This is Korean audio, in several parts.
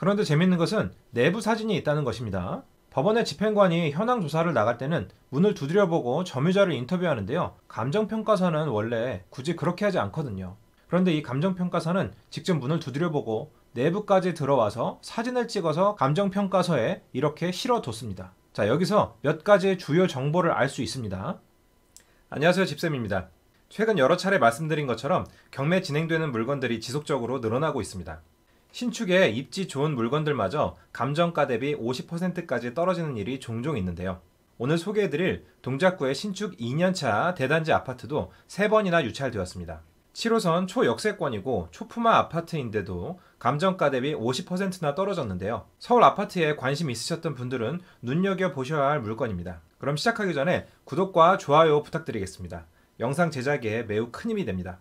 그런데 재밌는 것은 내부 사진이 있다는 것입니다. 법원의 집행관이 현황 조사를 나갈 때는 문을 두드려보고 점유자를 인터뷰하는데요. 감정평가사는 원래 굳이 그렇게 하지 않거든요. 그런데 이 감정평가사는 직접 문을 두드려보고 내부까지 들어와서 사진을 찍어서 감정평가서에 이렇게 실어뒀습니다. 자, 여기서 몇 가지의 주요 정보를 알 수 있습니다. 안녕하세요. 집쌤입니다. 최근 여러 차례 말씀드린 것처럼 경매 진행되는 물건들이 지속적으로 늘어나고 있습니다. 신축에 입지 좋은 물건들마저 감정가 대비 50%까지 떨어지는 일이 종종 있는데요. 오늘 소개해드릴 동작구의 신축 2년차 대단지 아파트도 3번이나 유찰되었습니다. 7호선 초역세권이고 초품화 아파트인데도 감정가 대비 50%나 떨어졌는데요. 서울 아파트에 관심 있으셨던 분들은 눈여겨보셔야 할 물건입니다. 그럼 시작하기 전에 구독과 좋아요 부탁드리겠습니다. 영상 제작에 매우 큰 힘이 됩니다.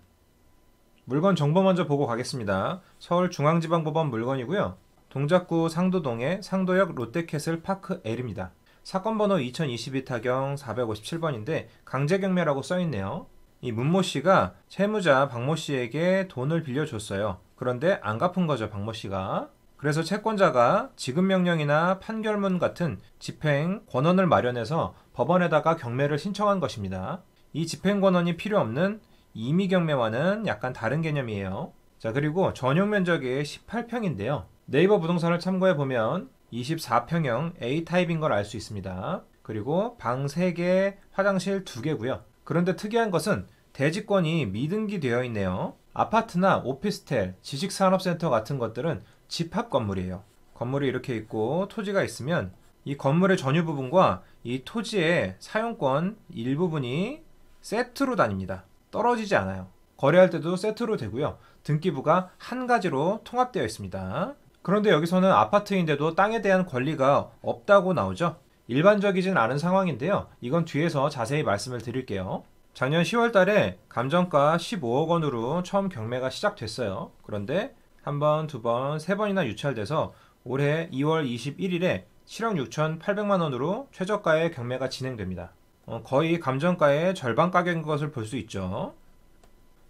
물건 정보 먼저 보고 가겠습니다. 서울중앙지방법원 물건이고요. 동작구 상도동의 상도역 롯데캐슬 파크 L입니다. 사건 번호 2022 타경 457번인데 강제경매라고 써있네요. 이 문모 씨가 채무자 박모 씨에게 돈을 빌려줬어요. 그런데 안 갚은 거죠, 박모 씨가. 그래서 채권자가 지급명령이나 판결문 같은 집행 권한을 마련해서 법원에다가 경매를 신청한 것입니다. 이 집행 권한이 필요 없는 임의 경매와는 약간 다른 개념이에요. 자, 그리고 전용 면적이 18평인데요. 네이버 부동산을 참고해 보면 24평형 A타입인 걸 알 수 있습니다. 그리고 방 3개, 화장실 2개고요. 그런데 특이한 것은 대지권이 미등기 되어 있네요. 아파트나 오피스텔, 지식산업센터 같은 것들은 집합 건물이에요. 건물이 이렇게 있고 토지가 있으면 이 건물의 전유 부분과 이 토지의 사용권 일부분이 세트로 다닙니다. 떨어지지 않아요. 거래할 때도 세트로 되고요. 등기부가 한 가지로 통합되어 있습니다. 그런데 여기서는 아파트인데도 땅에 대한 권리가 없다고 나오죠. 일반적이진 않은 상황인데요. 이건 뒤에서 자세히 말씀을 드릴게요. 작년 10월 달에 감정가 15억 원으로 처음 경매가 시작됐어요. 그런데 한 번, 두 번, 세 번이나 유찰돼서 올해 2월 21일에 7억 6,800만 원으로 최저가의 경매가 진행됩니다. 어, 거의 감정가의 절반 가격인 것을 볼 수 있죠.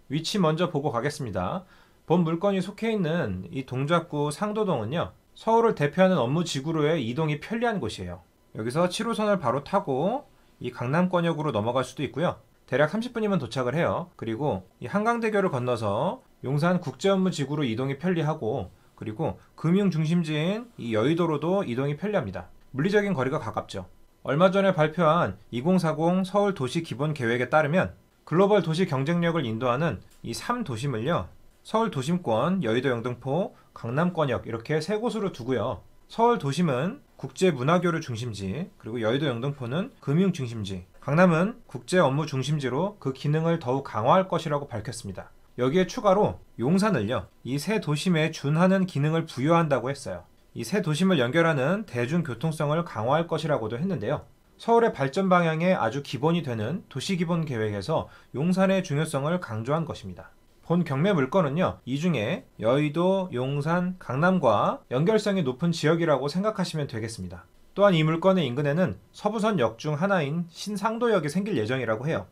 위치 먼저 보고 가겠습니다. 본 물건이 속해 있는 이 동작구 상도동은요. 서울을 대표하는 업무 지구로의 이동이 편리한 곳이에요. 여기서 7호선을 바로 타고 이 강남권역으로 넘어갈 수도 있고요. 대략 30분이면 도착을 해요. 그리고 이 한강대교를 건너서 용산 국제업무지구로 이동이 편리하고 그리고 금융 중심지인 이 여의도로도 이동이 편리합니다. 물리적인 거리가 가깝죠. 얼마 전에 발표한 2040 서울 도시 기본 계획에 따르면 글로벌 도시 경쟁력을 인도하는 이 3도심을요. 서울 도심권, 여의도 영등포, 강남권역 이렇게 세 곳으로 두고요. 서울 도심은 국제 문화교류 중심지, 그리고 여의도 영등포는 금융 중심지, 강남은 국제 업무 중심지로 그 기능을 더욱 강화할 것이라고 밝혔습니다. 여기에 추가로 용산을요. 이 세 도심에 준하는 기능을 부여한다고 했어요. 이새 도심을 연결하는 대중교통성을 강화할 것이라고도 했는데요. 서울의 발전 방향에 아주 기본이 되는 도시기본 계획에서 용산의 중요성을 강조한 것입니다. 본 경매 물건은요, 이 중에 여의도, 용산, 강남과 연결성이 높은 지역이라고 생각하시면 되겠습니다. 또한 이 물건의 인근에는 서부선 역 중 하나인 신상도역이 생길 예정이라고 해요.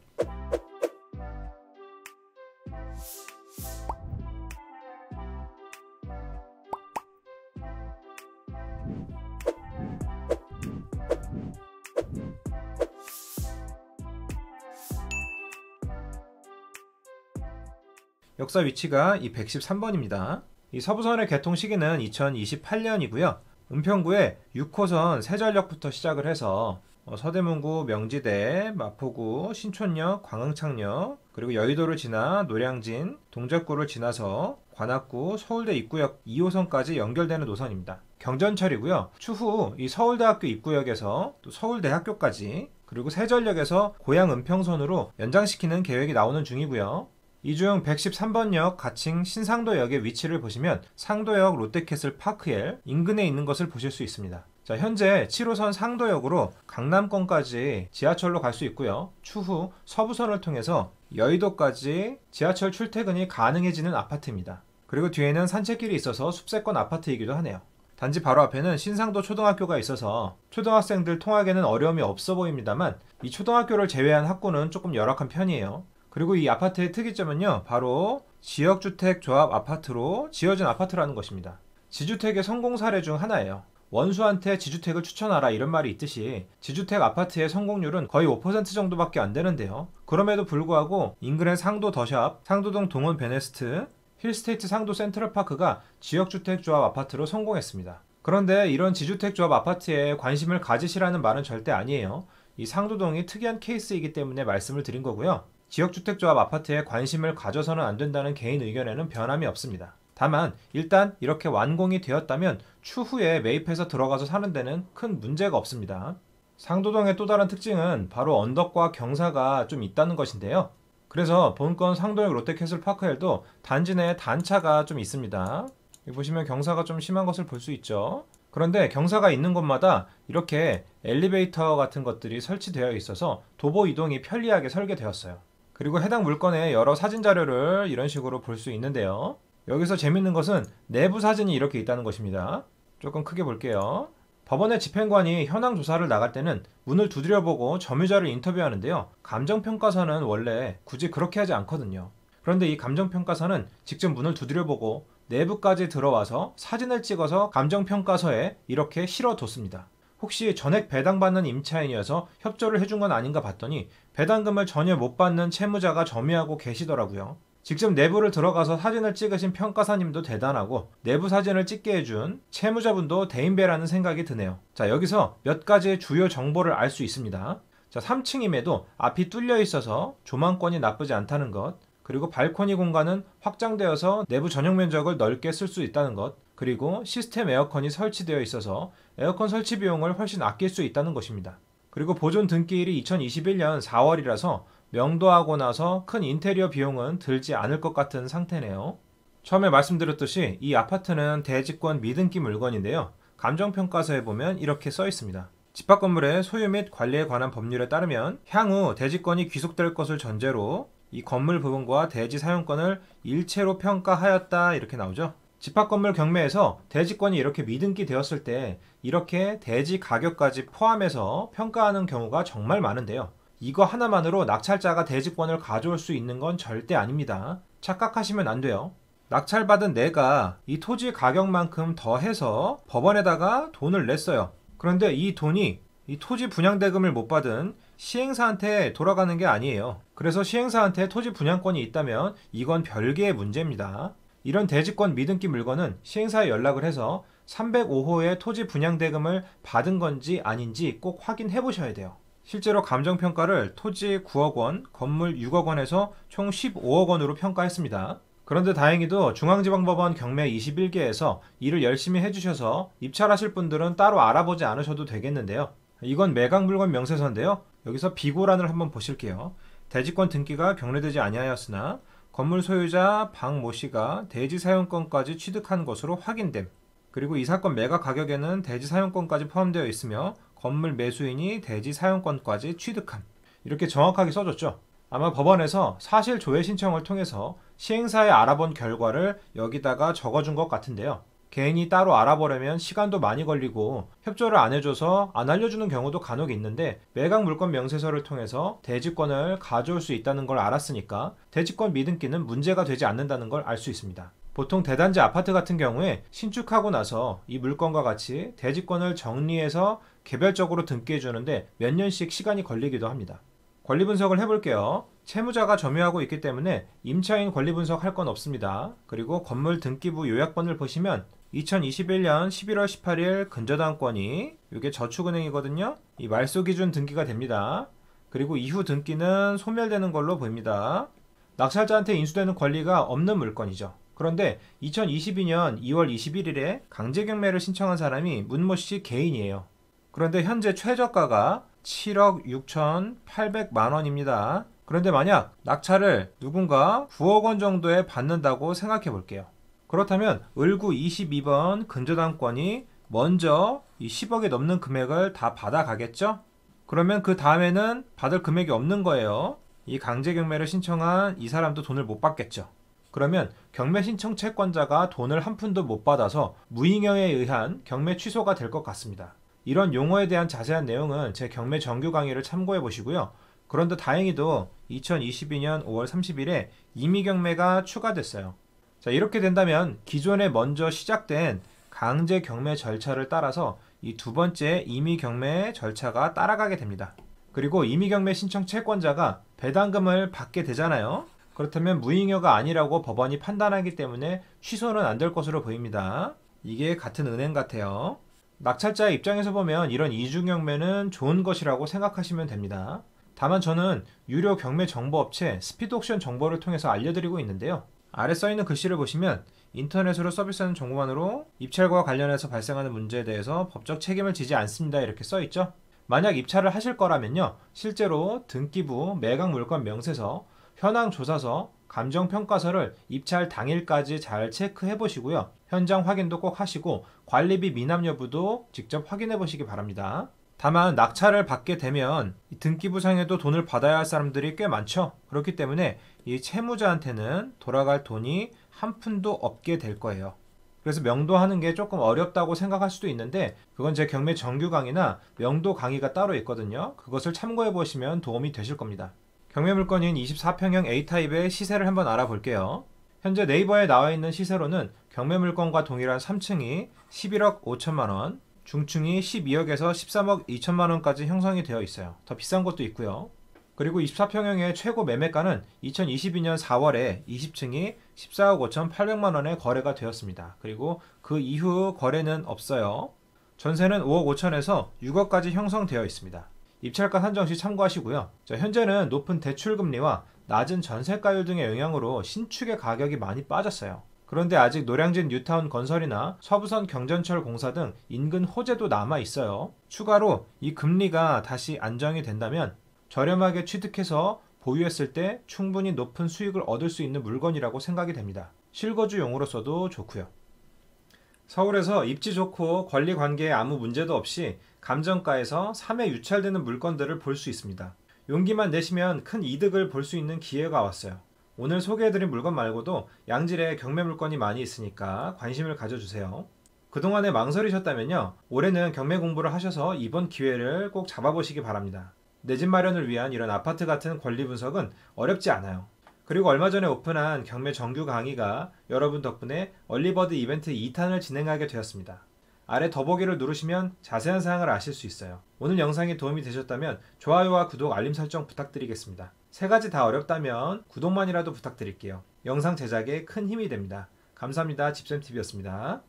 역사 위치가 이 113번입니다. 이 서부선의 개통 시기는 2028년이고요. 은평구에 6호선 세전역부터 시작을 해서 어, 서대문구, 명지대, 마포구, 신촌역, 광흥창역, 그리고 여의도를 지나 노량진, 동작구를 지나서 관악구, 서울대 입구역 2호선까지 연결되는 노선입니다. 경전철이고요. 추후 이 서울대학교 입구역에서 또 서울대학교까지 그리고 세전역에서 고향 은평선으로 연장시키는 계획이 나오는 중이고요. 이중 113번역 가칭 신상도역의 위치를 보시면 상도역 롯데캐슬 파크엘 인근에 있는 것을 보실 수 있습니다. 자, 현재 7호선 상도역으로 강남권까지 지하철로 갈 수 있고요. 추후 서부선을 통해서 여의도까지 지하철 출퇴근이 가능해지는 아파트입니다. 그리고 뒤에는 산책길이 있어서 숲세권 아파트이기도 하네요. 단지 바로 앞에는 신상도 초등학교가 있어서 초등학생들 통학에는 어려움이 없어 보입니다만 이 초등학교를 제외한 학군은 조금 열악한 편이에요. 그리고 이 아파트의 특이점은요, 바로 지역주택 조합 아파트로 지어진 아파트라는 것입니다. 지주택의 성공 사례 중 하나예요. 원수한테 지주택을 추천하라 이런 말이 있듯이 지주택 아파트의 성공률은 거의 5% 정도밖에 안 되는데요. 그럼에도 불구하고 잉그랜 상도 더샵, 상도동 동원 베네스트, 힐스테이트 상도 센트럴파크가 지역주택조합 아파트로 성공했습니다. 그런데 이런 지주택조합 아파트에 관심을 가지시라는 말은 절대 아니에요. 이 상도동이 특이한 케이스이기 때문에 말씀을 드린 거고요. 지역주택조합 아파트에 관심을 가져서는 안 된다는 개인 의견에는 변함이 없습니다. 다만 일단 이렇게 완공이 되었다면 추후에 매입해서 들어가서 사는 데는 큰 문제가 없습니다. 상도동의 또 다른 특징은 바로 언덕과 경사가 좀 있다는 것인데요. 그래서 본건 상도역 롯데캐슬 파크엘도 단지 내에 단차가 좀 있습니다. 보시면 경사가 좀 심한 것을 볼 수 있죠. 그런데 경사가 있는 곳마다 이렇게 엘리베이터 같은 것들이 설치되어 있어서 도보 이동이 편리하게 설계되었어요. 그리고 해당 물건의 여러 사진 자료를 이런 식으로 볼 수 있는데요. 여기서 재밌는 것은 내부 사진이 이렇게 있다는 것입니다. 조금 크게 볼게요. 법원의 집행관이 현황 조사를 나갈 때는 문을 두드려보고 점유자를 인터뷰하는데요. 감정평가사는 원래 굳이 그렇게 하지 않거든요. 그런데 이 감정평가사는 직접 문을 두드려보고 내부까지 들어와서 사진을 찍어서 감정평가서에 이렇게 실어뒀습니다. 혹시 전액 배당받는 임차인이어서 협조를 해준 건 아닌가 봤더니 배당금을 전혀 못 받는 채무자가 점유하고 계시더라고요. 직접 내부를 들어가서 사진을 찍으신 평가사님도 대단하고 내부 사진을 찍게 해준 채무자분도 대인배라는 생각이 드네요. 자 여기서 몇 가지의 주요 정보를 알 수 있습니다. 자 3층임에도 앞이 뚫려 있어서 조망권이 나쁘지 않다는 것 그리고 발코니 공간은 확장되어서 내부 전용 면적을 넓게 쓸 수 있다는 것 그리고 시스템 에어컨이 설치되어 있어서 에어컨 설치 비용을 훨씬 아낄 수 있다는 것입니다. 그리고 보존 등기일이 2021년 4월이라서 명도하고 나서 큰 인테리어 비용은 들지 않을 것 같은 상태네요. 처음에 말씀드렸듯이 이 아파트는 대지권 미등기 물건인데요. 감정평가서에 보면 이렇게 써 있습니다. 집합 건물의 소유 및 관리에 관한 법률에 따르면 향후 대지권이 귀속될 것을 전제로 이 건물 부분과 대지 사용권을 일체로 평가하였다 이렇게 나오죠. 집합 건물 경매에서 대지권이 이렇게 미등기 되었을 때 이렇게 대지 가격까지 포함해서 평가하는 경우가 정말 많은데요. 이거 하나만으로 낙찰자가 대지권을 가져올 수 있는 건 절대 아닙니다. 착각하시면 안 돼요. 낙찰받은 내가 이 토지 가격만큼 더 해서 법원에다가 돈을 냈어요. 그런데 이 돈이 이 토지 분양대금을 못 받은 시행사한테 돌아가는 게 아니에요. 그래서 시행사한테 토지 분양권이 있다면 이건 별개의 문제입니다. 이런 대지권 미등기 물건은 시행사에 연락을 해서 305호의 토지 분양 대금을 받은 건지 아닌지 꼭 확인해 보셔야 돼요. 실제로 감정평가를 토지 9억 원, 건물 6억 원에서 총 15억 원으로 평가했습니다. 그런데 다행히도 중앙지방법원 경매 21개에서 일을 열심히 해주셔서 입찰하실 분들은 따로 알아보지 않으셔도 되겠는데요. 이건 매각물건 명세서인데요. 여기서 비고란을 한번 보실게요. 대지권 등기가 경례되지 아니하였으나 건물 소유자 박 모 씨가 대지 사용권까지 취득한 것으로 확인됨. 그리고 이 사건 매각 가격에는 대지 사용권까지 포함되어 있으며 건물 매수인이 대지 사용권까지 취득함. 이렇게 정확하게 써줬죠. 아마 법원에서 사실 조회 신청을 통해서 시행사에 알아본 결과를 여기다가 적어준 것 같은데요. 개인이 따로 알아보려면 시간도 많이 걸리고 협조를 안 해줘서 안 알려주는 경우도 간혹 있는데 매각 물권 명세서를 통해서 대지권을 가져올 수 있다는 걸 알았으니까 대지권 미등기는 문제가 되지 않는다는 걸 알 수 있습니다. 보통 대단지 아파트 같은 경우에 신축하고 나서 이 물건과 같이 대지권을 정리해서 개별적으로 등기해 주는데 몇 년씩 시간이 걸리기도 합니다. 권리 분석을 해볼게요. 채무자가 점유하고 있기 때문에 임차인 권리 분석할 건 없습니다. 그리고 건물 등기부 요약본을 보시면 2021년 11월 18일 근저당권이 이게 저축은행이거든요. 이 말소 기준 등기가 됩니다. 그리고 이후 등기는 소멸되는 걸로 보입니다. 낙찰자한테 인수되는 권리가 없는 물건이죠. 그런데 2022년 2월 21일에 강제경매를 신청한 사람이 문모 씨 개인이에요. 그런데 현재 최저가가 7억 6천8백만 원입니다. 그런데 만약 낙찰을 누군가 9억 원 정도에 받는다고 생각해 볼게요. 그렇다면 을구 22번 근저당권이 먼저 이 10억이 넘는 금액을 다 받아가겠죠? 그러면 그 다음에는 받을 금액이 없는 거예요. 이 강제 경매를 신청한 이 사람도 돈을 못 받겠죠. 그러면 경매 신청 채권자가 돈을 한 푼도 못 받아서 무인경에 의한 경매 취소가 될 것 같습니다. 이런 용어에 대한 자세한 내용은 제 경매 정규 강의를 참고해 보시고요. 그런데 다행히도 2022년 5월 30일에 임의 경매가 추가됐어요. 자, 이렇게 된다면 기존에 먼저 시작된 강제 경매 절차를 따라서 이 두 번째 임의 경매 절차가 따라가게 됩니다. 그리고 임의 경매 신청 채권자가 배당금을 받게 되잖아요. 그렇다면 무잉여가 아니라고 법원이 판단하기 때문에 취소는 안 될 것으로 보입니다. 이게 같은 은행 같아요. 낙찰자 입장에서 보면 이런 이중경매는 좋은 것이라고 생각하시면 됩니다. 다만 저는 유료 경매 정보 업체 스피드옥션 정보를 통해서 알려드리고 있는데요. 아래 써있는 글씨를 보시면 인터넷으로 서비스하는 종구만으로 입찰과 관련해서 발생하는 문제에 대해서 법적 책임을 지지 않습니다. 이렇게 써있죠. 만약 입찰을 하실 거라면요. 실제로 등기부, 매각 물건 명세서, 현황 조사서, 감정 평가서를 입찰 당일까지 잘 체크해 보시고요. 현장 확인도 꼭 하시고 관리비 미납 여부도 직접 확인해 보시기 바랍니다. 다만 낙찰을 받게 되면 등기부상에도 돈을 받아야 할 사람들이 꽤 많죠. 그렇기 때문에 이 채무자한테는 돌아갈 돈이 한 푼도 없게 될 거예요. 그래서 명도하는 게 조금 어렵다고 생각할 수도 있는데 그건 제 경매 정규 강의나 명도 강의가 따로 있거든요. 그것을 참고해 보시면 도움이 되실 겁니다. 경매 물건인 24평형 A타입의 시세를 한번 알아볼게요. 현재 네이버에 나와 있는 시세로는 경매 물건과 동일한 3층이 11억 5천만 원, 중층이 12억에서 13억 2천만 원까지 형성이 되어 있어요. 더 비싼 것도 있고요. 그리고 24평형의 최고 매매가는 2022년 4월에 20층이 14억 5천 8백만 원에 거래가 되었습니다. 그리고 그 이후 거래는 없어요. 전세는 5억 5천에서 6억까지 형성되어 있습니다. 입찰가 산정 시 참고하시고요. 자, 현재는 높은 대출금리와 낮은 전세가율 등의 영향으로 신축의 가격이 많이 빠졌어요. 그런데 아직 노량진 뉴타운 건설이나 서부선 경전철 공사 등 인근 호재도 남아 있어요. 추가로 이 금리가 다시 안정이 된다면 저렴하게 취득해서 보유했을 때 충분히 높은 수익을 얻을 수 있는 물건이라고 생각이 됩니다. 실거주용으로 서도 좋고요. 서울에서 입지 좋고 권리 관계에 아무 문제도 없이 감정가에서 3회 유찰되는 물건들을 볼 수 있습니다. 용기만 내시면 큰 이득을 볼 수 있는 기회가 왔어요. 오늘 소개해드린 물건 말고도 양질의 경매 물건이 많이 있으니까 관심을 가져주세요. 그동안에 망설이셨다면요. 올해는 경매 공부를 하셔서 이번 기회를 꼭 잡아보시기 바랍니다. 내 집 마련을 위한 이런 아파트 같은 권리 분석은 어렵지 않아요. 그리고 얼마 전에 오픈한 경매 정규 강의가 여러분 덕분에 얼리버드 이벤트 2탄을 진행하게 되었습니다. 아래 더보기를 누르시면 자세한 사항을 아실 수 있어요. 오늘 영상이 도움이 되셨다면 좋아요와 구독, 알림 설정 부탁드리겠습니다. 세 가지 다 어렵다면 구독만이라도 부탁드릴게요. 영상 제작에 큰 힘이 됩니다. 감사합니다. 집쌤TV였습니다.